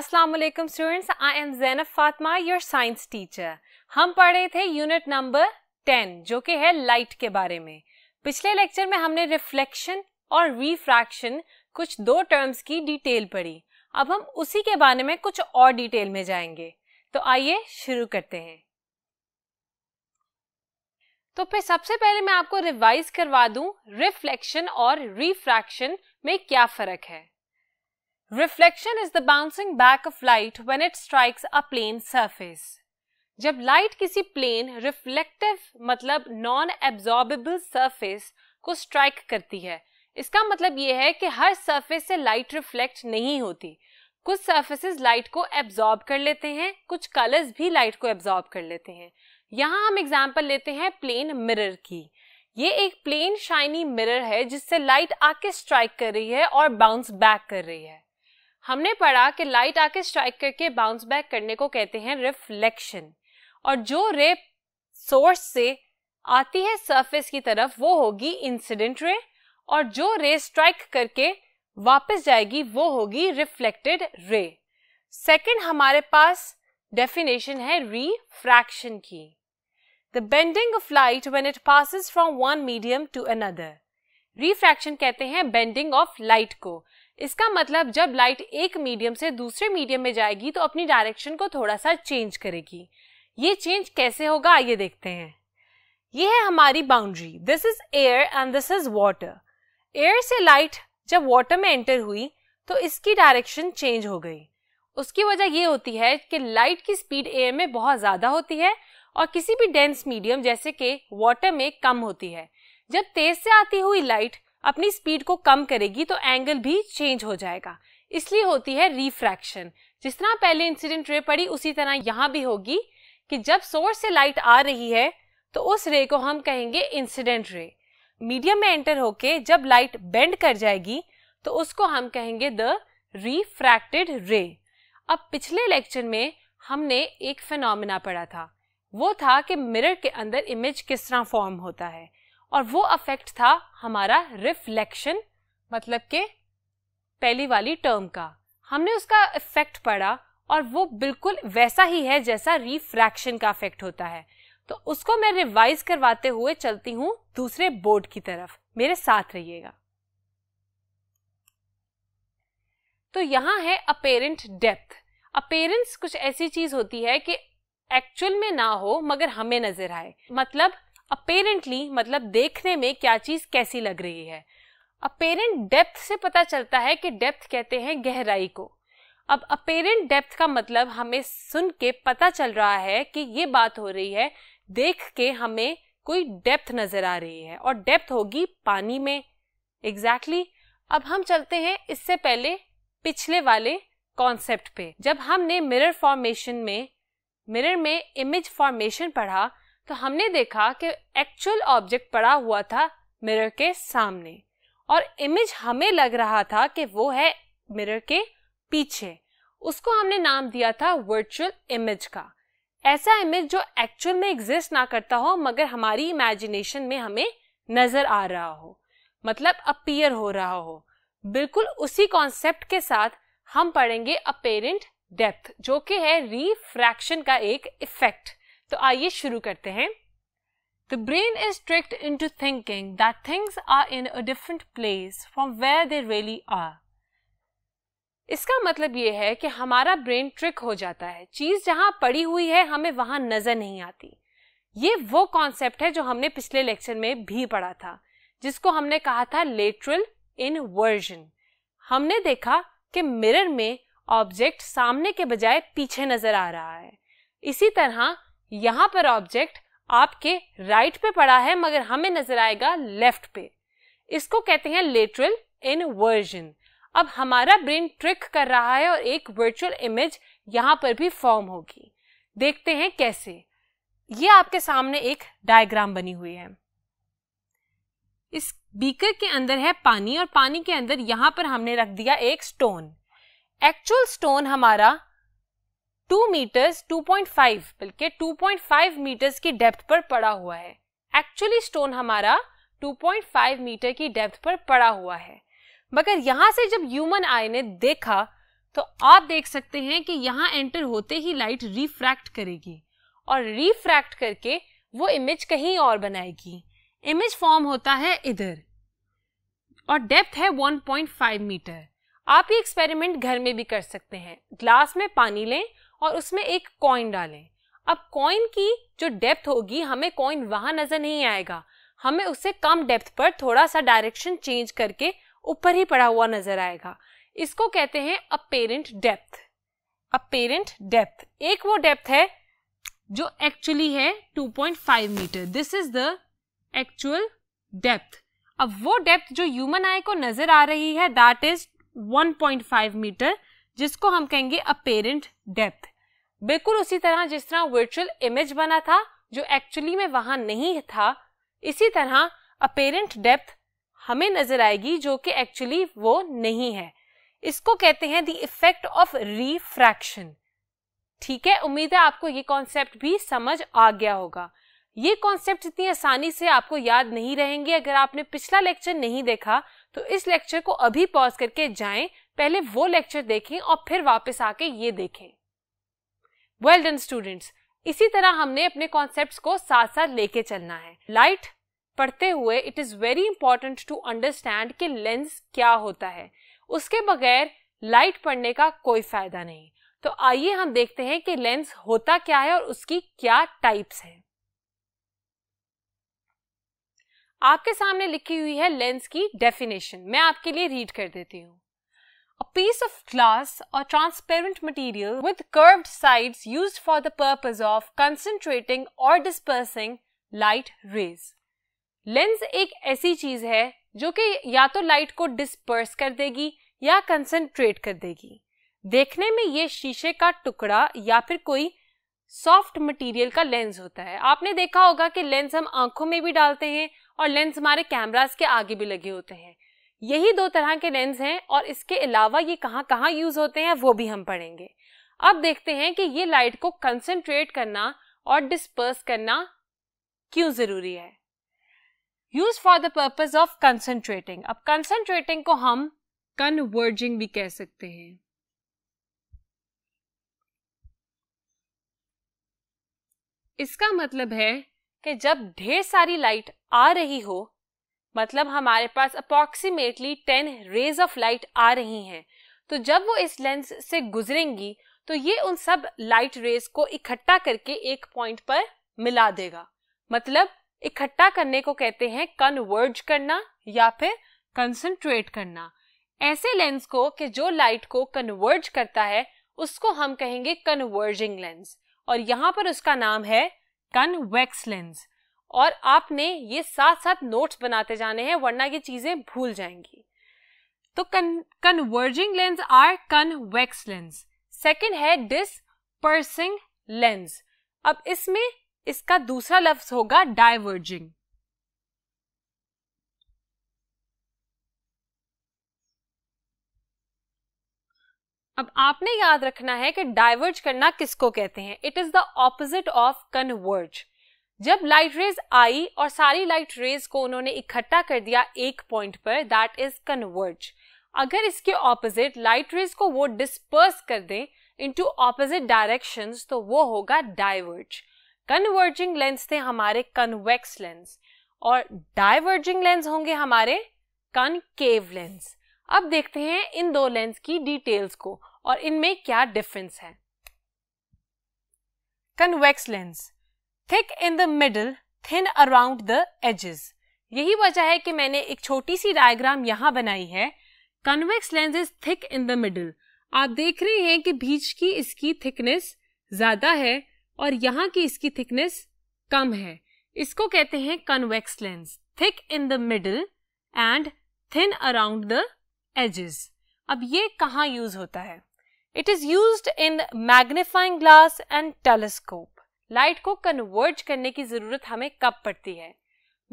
अस्सलाम वालेकुम students I am Zainab Fatima your science teacher हम पढ़ रहे थे यूनिट नंबर टेन जो कि है लाइट के बारे में पिछले लेक्चर में हमने रिफ्लेक्शन और रिफ्रैक्शन कुछ दो टर्म्स की डिटेल पढ़ी अब हम उसी के बारे में कुछ और डिटेल में जाएंगे तो आइए शुरू करते हैं तो फिर सबसे पहले मैं आपको रिवाइज करवा दूं रिफ्लेक्शन और रिफ्रैक्शन में क्या फर्क है reflection is the bouncing back of light when it strikes a plane surface जब लाइट किसी प्लेन रिफ्लेक्टिव मतलब नॉन एब्जॉर्बेबल सरफेस को स्ट्राइक करती है इसका मतलब यह है कि हर सरफेस से लाइट रिफ्लेक्ट नहीं होती कुछ सर्फेसिस लाइट को एब्जॉर्ब कर लेते हैं कुछ कलर्स भी लाइट को एब्जॉर्ब कर लेते हैं यहाँ हम एग्जाम्पल लेते हैं प्लेन मिरर की ये एक प्लेन शाइनी मिरर है जिससे लाइट आके स्ट्राइक कर रही है और बाउंस बैक कर रही है हमने पढ़ा कि लाइट आके स्ट्राइक करके बाउंस बैक करने को कहते हैं रिफ्लेक्शन और जो रे सोर्स से आती है सरफेस की तरफ वो होगी इंसिडेंट रे और जो रे स्ट्राइक करके वापस जाएगी वो होगी रिफ्लेक्टेड रे सेकंड हमारे पास डेफिनेशन है रिफ्रैक्शन की the bending of light when it passes from one medium to another refraction कहते हैं बेंडिंग ऑफ लाइट को इसका मतलब जब लाइट एक मीडियम से दूसरे मीडियम में जाएगी तो अपनी डायरेक्शन को थोड़ा सा चेंज करेगी ये चेंज कैसे होगा आइए देखते हैं ये है हमारी boundary this is air and this is water air से लाइट जब वाटर में एंटर हुई तो इसकी डायरेक्शन चेंज हो गई उसकी वजह ये होती है कि लाइट की स्पीड एयर में बहुत ज़्यादा होती है और किसी भी डेंस मीडियम जैसे कि वाटर में कम होती है जब तेज से आती हुई लाइट अपनी स्पीड को कम करेगी तो एंगल भी चेंज हो जाएगा इसलिए होती है रिफ्रैक्शन जिस तरह पहले इंसिडेंट रे पड़ी उसी तरह यहाँ भी होगी कि जब सोर्स से लाइट आ रही है तो उस रे को हम कहेंगे इंसिडेंट रे मीडियम में एंटर होके जब लाइट बेंड कर जाएगी तो उसको हम कहेंगे द रिफ्रैक्टेड रे अब पिछले लेक्चर में हमने एक फेनोमिना पढ़ा था वो था कि मिरर के अंदर इमेज किस तरह फॉर्म होता है और वो अफेक्ट था हमारा रिफ्लेक्शन मतलब के पहली वाली टर्म का हमने उसका इफेक्ट पढ़ा और वो बिल्कुल वैसा ही है जैसा रिफ्रैक्शन का इफेक्ट होता है तो उसको मैं रिवाइज करवाते हुए चलती हूँ दूसरे बोर्ड की तरफ मेरे साथ रहिएगा तो यहाँ है अपेरेंट डेप्थ अपेरेंस कुछ ऐसी चीज होती है कि एक्चुअल में ना हो मगर हमें नजर आए मतलब अपेरेंटली मतलब देखने में क्या चीज कैसी लग रही है अपेरेंट डेप्थ से पता चलता है कि डेप्थ कहते हैं गहराई को अब अपेरेंट डेप्थ का मतलब हमें सुन के पता चल रहा है कि ये बात हो रही है देख के हमें कोई डेप्थ नजर आ रही है और डेप्थ होगी पानी में एग्जैक्टली exactly. अब हम चलते हैं इससे पहले पिछले वाले कॉन्सेप्ट पे जब हमने मिरर फॉर्मेशन में मिरर में इमेज फॉर्मेशन पढ़ा तो हमने देखा कि एक्चुअल ऑब्जेक्ट पड़ा हुआ था मिरर के सामने और इमेज हमें लग रहा था कि वो है मिरर के पीछे उसको हमने नाम दिया था वर्चुअल इमेज का ऐसा इमेज जो एक्चुअल में एग्जिस्ट ना करता हो मगर हमारी इमेजिनेशन में हमें नजर आ रहा हो मतलब अपीयर हो रहा हो बिल्कुल उसी कॉन्सेप्ट के साथ हम पढ़ेंगे अपेरेंट डेप्थ जो कि है रिफ्रैक्शन का एक इफेक्ट तो आइए शुरू करते हैं the brain is is into thinking that things are in a different place from where they really are इसका मतलब ये है कि हमारा ब्रेन ट्रिक हो जाता है चीज जहां पड़ी हुई है हमें वहां नजर नहीं आती ये वो कॉन्सेप्ट है जो हमने पिछले लेक्चर में भी पढ़ा था जिसको हमने कहा था लेटरल इन वर्जन हमने देखा कि मिरर में ऑब्जेक्ट सामने के बजाय पीछे नजर आ रहा है इसी तरह यहाँ पर ऑब्जेक्ट आपके राइट पे पड़ा है मगर हमें नजर आएगा लेफ्ट पे इसको कहते हैं लेटरल इनवर्जन अब हमारा ब्रेन ट्रिक कर रहा है और एक वर्चुअल इमेज यहाँ पर भी फॉर्म होगी देखते हैं कैसे ये आपके सामने एक डायग्राम बनी हुई है इस बीकर के अंदर है पानी और पानी के अंदर यहाँ पर हमने रख दिया एक स्टोन एक्चुअल स्टोन हमारा टू मीटर्स 2.5 बल्कि 2.5 मीटर्स की डेप्थ पर पड़ा हुआ है एक्चुअली स्टोन हमारा 2.5 मीटर की डेप्थ पर पड़ा हुआ है मगर यहाँ से जब ह्यूमन आई ने देखा तो आप देख सकते हैं कि यहाँ एंटर होते ही लाइट रिफ्रैक्ट करेगी और रिफ्रैक्ट करके वो इमेज कहीं और बनाएगी इमेज फॉर्म होता है इधर और डेप्थ है 1.5 मीटर आप ये एक्सपेरिमेंट घर में भी कर सकते हैं ग्लास में पानी लें और उसमें एक कॉइन डालें अब कॉइन की जो डेप्थ होगी हमें कॉइन वहां नजर नहीं आएगा हमें उससे कम डेप्थ पर थोड़ा सा डायरेक्शन चेंज करके ऊपर ही पड़ा हुआ नजर आएगा इसको कहते हैं अपेरेंट डेप्थ अपेरेंट डेप्थ एक वो डेप्थ है जो एक्चुअली है 2.5 meter this is the actual depth अब वो डेप्थ जो ह्यूमन आई को नजर आ रही है दैट इज 1.5 मीटर जिसको हम कहेंगे अपेरेंट डेप्थ बिल्कुल उसी तरह जिस तरह वर्चुअल इमेज बना था जो एक्चुअली में वहां नहीं था इसी तरह अपेरेंट डेप्थ हमें नजर आएगी जो कि एक्चुअली वो नहीं है इसको कहते हैं द इफेक्ट ऑफ रिफ्रैक्शन ठीक है उम्मीद है आपको ये कॉन्सेप्ट भी समझ आ गया होगा ये कॉन्सेप्ट इतनी आसानी से आपको याद नहीं रहेंगे अगर आपने पिछला लेक्चर नहीं देखा तो इस लेक्चर को अभी पॉज करके जाएं पहले वो लेक्चर देखें और फिर वापस आके ये देखें वेल डन स्टूडेंट्स इसी तरह हमने अपने कॉन्सेप्ट को साथ साथ लेके चलना है लाइट पढ़ते हुए it is very important to understand कि लेंस क्या होता है उसके बगैर लाइट पढ़ने का कोई फायदा नहीं तो आइए हम देखते हैं कि लेंस होता क्या है और उसकी क्या टाइप्स हैं। आपके सामने लिखी हुई है लेंस की डेफिनेशन मैं आपके लिए रीड कर देती हूँ A piece of glass or transparent material with curved sides used for the purpose of concentrating or dispersing light rays. Lens एक ऐसी चीज है जो कि या तो light को disperse कर देगी या concentrate कर देगी देखने में ये शीशे का टुकड़ा या फिर कोई सॉफ्ट मटेरियल का लेंस होता है आपने देखा होगा कि लेंस हम आंखों में भी डालते हैं और लेंस हमारे कैमरास के आगे भी लगे होते हैं यही दो तरह के लेंस हैं और इसके अलावा ये कहाँ कहाँ यूज होते हैं वो भी हम पढ़ेंगे अब देखते हैं कि ये लाइट को कंसेंट्रेट करना और डिस्पर्स करना क्यों जरूरी है use for the purpose of concentrating अब कंसेंट्रेटिंग को हम कन्वर्जिंग भी कह सकते हैं इसका मतलब है कि जब ढेर सारी लाइट आ रही हो मतलब हमारे पास approximately ten rays of light आ रही हैं तो जब वो इस लेंस से गुजरेंगी तो ये उन सब लाइट रेज को इकट्ठा करके एक पॉइंट पर मिला देगा मतलब इकट्ठा करने को कहते हैं कन्वर्ज करना या फिर कंसंट्रेट करना ऐसे लेंस को कि जो लाइट को कन्वर्ज करता है उसको हम कहेंगे कन्वर्जिंग लेंस और यहाँ पर उसका नाम है कन्वेक्स लेंस और आपने ये साथ साथ नोट्स बनाते जाने हैं वरना ये चीजें भूल जाएंगी तो converging lens are convex lens second है डिसपर्सिंग लेंस अब इसमें इसका दूसरा लफ्ज होगा डाइवर्जिंग अब आपने याद रखना है कि डाइवर्ज करना किसको कहते हैं it is the opposite of converge जब लाइट रेज आई और सारी लाइट रेज को उन्होंने इकट्ठा कर दिया एक पॉइंट पर दैट इज कन्वर्ज अगर इसके ऑपोजिट लाइट रेज को वो डिस्पर्स कर दें इनटू ऑपोजिट डायरेक्शंस तो वो होगा डाइवर्ज कन्वर्जिंग लेंस थे हमारे कन्वेक्स लेंस और डाइवर्जिंग लेंस होंगे हमारे कनकेव लेंस अब देखते हैं इन दो लेंस की डिटेल्स को और इनमें क्या डिफरेंस है convex lens thick in the middle thin around the edges यही वजह है कि मैंने एक छोटी सी डायग्राम यहाँ बनाई है convex lens is thick in the middle आप देख रहे हैं कि बीच की इसकी थिकनेस ज्यादा है और यहाँ की इसकी थिकनेस कम है इसको कहते हैं convex lens thick in the middle and thin around the edges अब ये कहाँ यूज होता है it is use in magnifying glass and telescope light को कन्वर्ट करने की ज़रूरत हमें कब पड़ती है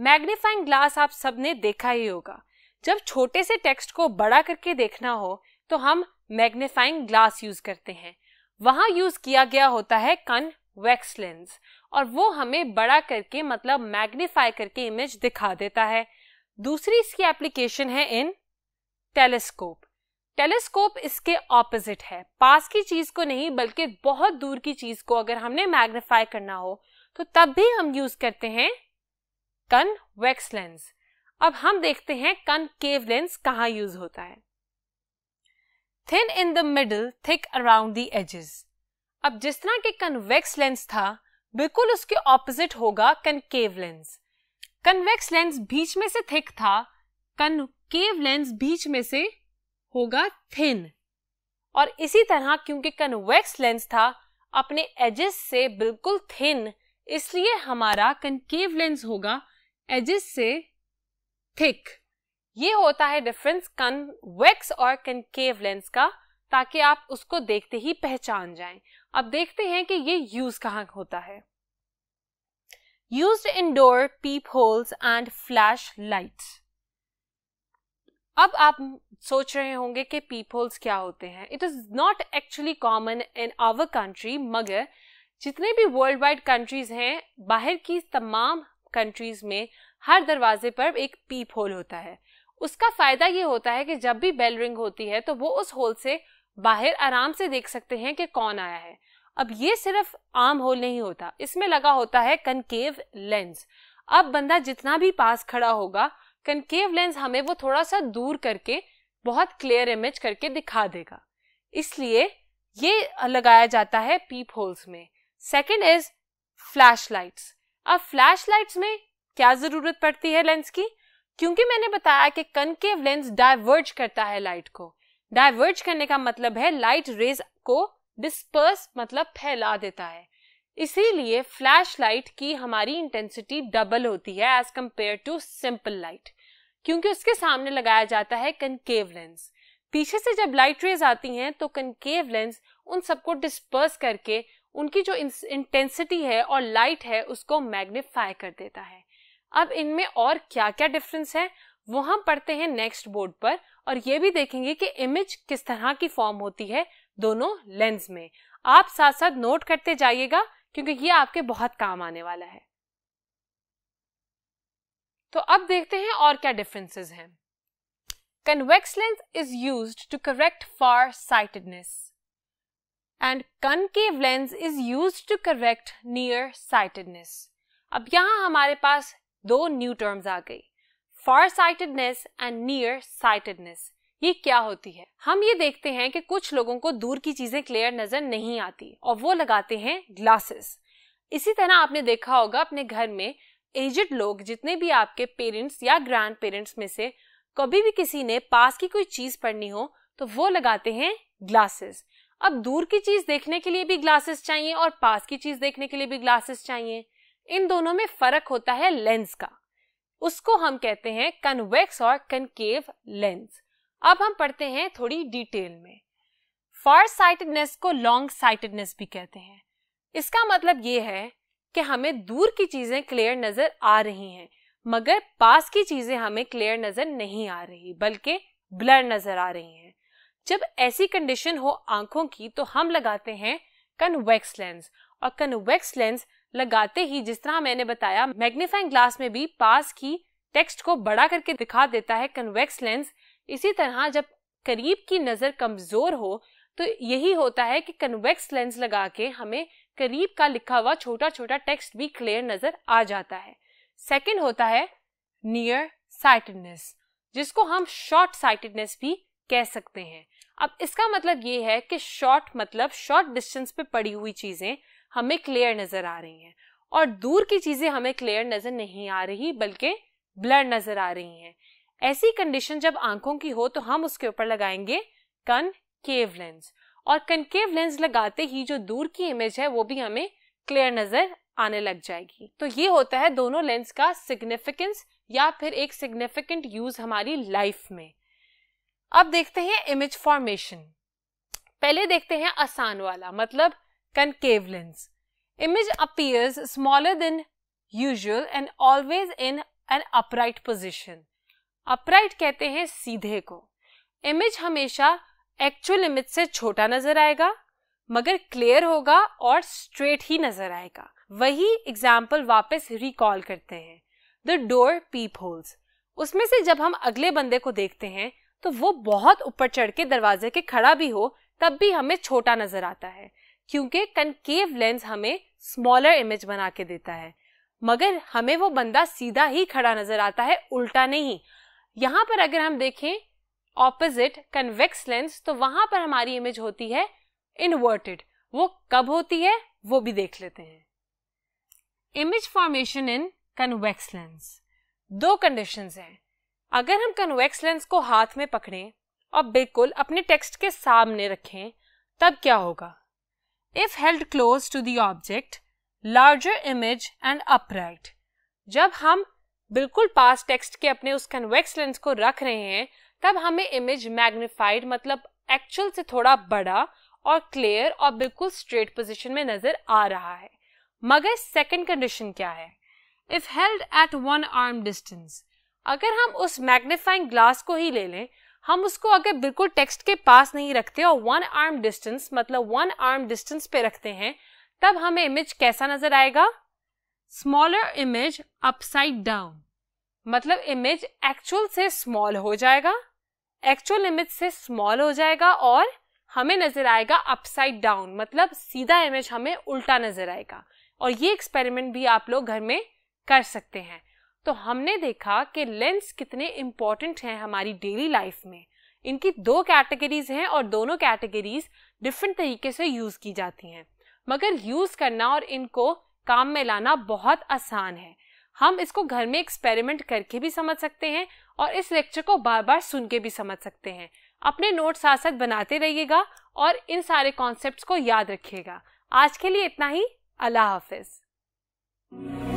मैग्नीफाइंग ग्लास आप सबने देखा ही होगा जब छोटे से टेक्स्ट को बड़ा करके देखना हो तो हम मैग्नीफाइंग ग्लास यूज़ करते हैं वहां यूज़ किया गया होता है कन वैक्स लेंस और वो हमें बड़ा करके मतलब मैग्नीफाई करके इमेज दिखा देता है दूसरी इसकी एप्लीकेशन है इन टेलीस्कोप टेलीस्कोप इसके ऑपोजिट है पास की चीज को नहीं बल्कि बहुत दूर की चीज को अगर हमने मैग्निफाई करना हो तो तब भी हम यूज करते हैं कन्वेक्स लेंस अब हम देखते हैं केव लेंस कहाँ यूज होता है thin in the middle thick around the edges अब जिस तरह के कन्वेक्स लेंस था बिल्कुल उसके ऑपोजिट होगा कनकेव लेंस कन्वेक्स लेंस बीच में से थिक था कनकेव लेंस बीच में से होगा थिन और इसी तरह क्योंकि कन्वेक्स लेंस था अपने एजेस से बिल्कुल थिन इसलिए हमारा कनकेव लेंस होगा एजेस से थिक ये होता है डिफरेंस कन्वेक्स और कनकेव लेंस का ताकि आप उसको देखते ही पहचान जाएं। अब देखते हैं कि ये यूज कहाँ होता है use indoor peep holes and flash lights अब आप सोच रहे होंगे कि पीपल्स क्या होते हैं it is not actually common in our country मगर जितने भी वर्ल्ड वाइड कंट्रीज़ हैं बाहर की तमाम कंट्रीज़ में हर दरवाजे पर एक पीप होल होता है उसका फ़ायदा ये होता है कि जब भी बेल रिंग होती है तो वो उस होल से बाहर आराम से देख सकते हैं कि कौन आया है अब ये सिर्फ आम होल नहीं होता इसमें लगा होता है कनकेव लेंस अब बंदा जितना भी पास खड़ा होगा कनकेव लेंस हमें वो थोड़ा सा दूर करके बहुत क्लियर इमेज करके दिखा देगा इसलिए ये लगाया जाता है पीप होल्स में सेकेंड इज फ्लैश लाइट्स अब फ्लैश लाइट्स में क्या जरूरत पड़ती है लेंस की क्योंकि मैंने बताया कि कनकेव लेंस डाइवर्ज करता है लाइट को डाइवर्ज करने का मतलब है लाइट रेज को डिस्पर्स मतलब फैला देता है इसीलिए फ्लैश लाइट की हमारी इंटेंसिटी डबल होती है as compared to simple light क्योंकि उसके सामने लगाया जाता है कनकेव लेंस पीछे से जब लाइट रेज आती हैं तो कनकेव लेंस उन सबको डिस्पर्स करके उनकी जो इंटेंसिटी है और लाइट है उसको मैग्निफाई कर देता है अब इनमें और क्या क्या डिफरेंस है वो हम पढ़ते हैं नेक्स्ट बोर्ड पर और ये भी देखेंगे कि इमेज किस तरह की फॉर्म होती है दोनों लेंस में आप साथ साथ नोट करते जाइएगा क्योंकि ये आपके बहुत काम आने वाला है तो अब देखते हैं और क्या डिफरेंसेस हैं convex lens is use to correct far sightedness and concave lens is use to correct near sightedness अब यहां हमारे पास दो न्यू टर्म्स आ गई far sightedness and near sightedness ये क्या होती है हम ये देखते हैं कि कुछ लोगों को दूर की चीजें क्लियर नजर नहीं आती और वो लगाते हैं ग्लासेस इसी तरह आपने देखा होगा अपने घर में एजड लोग जितने भी आपके पेरेंट्स या ग्रैंड पेरेंट्स में से कभी भी किसी ने पास की कोई चीज पढ़नी हो तो वो लगाते हैं ग्लासेस अब दूर की चीज देखने के लिए भी ग्लासेस चाहिए और पास की चीज देखने के लिए भी ग्लासेस चाहिए इन दोनों में फर्क होता है लेंस का उसको हम कहते हैं कन्वेक्स और कनकेव लेंस अब हम पढ़ते हैं थोड़ी डिटेल में फार साइटेडनेस को लॉन्ग साइटेडनेस भी कहते हैं इसका मतलब ये है कि हमें दूर की चीजें क्लियर नजर आ रही हैं मगर पास की चीजें हमें क्लियर नजर नहीं आ रही बल्कि ब्लर नजर आ रही हैं जब ऐसी कंडीशन हो आंखों की तो हम लगाते हैं कन्वेक्स लेंस और कन्वेक्स लेंस लगाते ही जिस तरह मैंने बताया मैग्नीफाइंग ग्लास में भी पास की टेक्स्ट को बड़ा करके दिखा देता है कन्वेक्स लेंस इसी तरह जब करीब की नज़र कमज़ोर हो तो यही होता है कि कन्वेक्स लेंस लगा के हमें करीब का लिखा हुआ छोटा छोटा टेक्स्ट भी क्लियर नजर आ जाता है सेकेंड होता है नियर साइटेडनेस जिसको हम शॉर्ट साइटेडनेस भी कह सकते हैं अब इसका मतलब ये है कि शॉर्ट मतलब शॉर्ट डिस्टेंस पे पड़ी हुई चीजें हमें क्लियर नजर आ रही हैं और दूर की चीजें हमें क्लियर नजर नहीं आ रही बल्कि ब्लर नजर आ रही हैं ऐसी कंडीशन जब आंखों की हो तो हम उसके ऊपर लगाएंगे कन केव लेंस और कनकेव लेंस लगाते ही जो दूर की इमेज है वो भी हमें क्लियर नजर आने लग जाएगी तो ये होता है दोनों लेंस का सिग्निफिकेंस या फिर एक सिग्निफिकेंट यूज हमारी लाइफ में अब देखते हैं इमेज फॉर्मेशन पहले देखते हैं आसान वाला मतलब concave lens image appears smaller than usual and always in an upright position. Upright कहते हैं सीधे को इमेज हमेशा एक्चुअल इमेज से छोटा नजर आएगा मगर क्लियर होगा और स्ट्रेट ही नजर आएगा वही एग्जाम्पल वापस रिकॉल करते हैं द डोर पीप होल्स उसमें से जब हम अगले बंदे को देखते हैं तो वो बहुत ऊपर चढ़ के दरवाजे के खड़ा भी हो तब भी हमें छोटा नजर आता है क्योंकि कनकेव लेंस हमें स्मॉलर इमेज बना के देता है मगर हमें वो बंदा सीधा ही खड़ा नजर आता है उल्टा नहीं यहाँ पर अगर हम देखें ऑपोजिट कन्वेक्स लेंस तो वहां पर हमारी इमेज होती है इनवर्टेड वो कब होती है वो भी देख लेते हैं image formation in convex lens दो कंडीशंस हैं अगर हम कन्वेक्स लेंस को हाथ में पकड़ें और बिल्कुल अपने टेक्स्ट के सामने रखें तब क्या होगा if held close to the object larger image and upright जब हम बिल्कुल पास टेक्स्ट के अपने उस कन्वेक्स लेंस को रख रहे हैं तब हमें इमेज मैग्निफाइड मतलब एक्चुअल से थोड़ा बड़ा और क्लियर और बिल्कुल स्ट्रेट पोजिशन में नजर आ रहा है मगर सेकेंड कंडीशन क्या है if held at one arm distance अगर हम उस मैग्नीफाइंग ग्लास को ही ले लें हम उसको अगर बिल्कुल टेक्स्ट के पास नहीं रखते और वन आर्म डिस्टेंस मतलब वन आर्म डिस्टेंस पे रखते हैं तब हमें इमेज कैसा नजर आएगा स्मॉलर इमेज अपसाइड डाउन मतलब इमेज एक्चुअल से स्मॉल हो जाएगा एक्चुअल इमेज से स्मॉल हो जाएगा और हमें नजर आएगा अपसाइड डाउन मतलब सीधा इमेज हमें उल्टा नजर आएगा और ये एक्सपेरिमेंट भी आप लोग घर में कर सकते हैं तो हमने देखा कि लेंस कितने इम्पॉर्टेंट हैं हमारी डेली लाइफ में इनकी दो कैटेगरीज हैं और दोनों कैटेगरीज डिफरेंट तरीके से यूज़ की जाती हैं मगर यूज़ करना और इनको काम में लाना बहुत आसान है हम इसको घर में एक्सपेरिमेंट करके भी समझ सकते हैं और इस लेक्चर को बार बार सुन के भी समझ सकते हैं अपने नोट साथ साथ बनाते रहिएगा और इन सारे कॉन्सेप्ट को याद रखिएगा आज के लिए इतना ही अल्लाह हाफिज़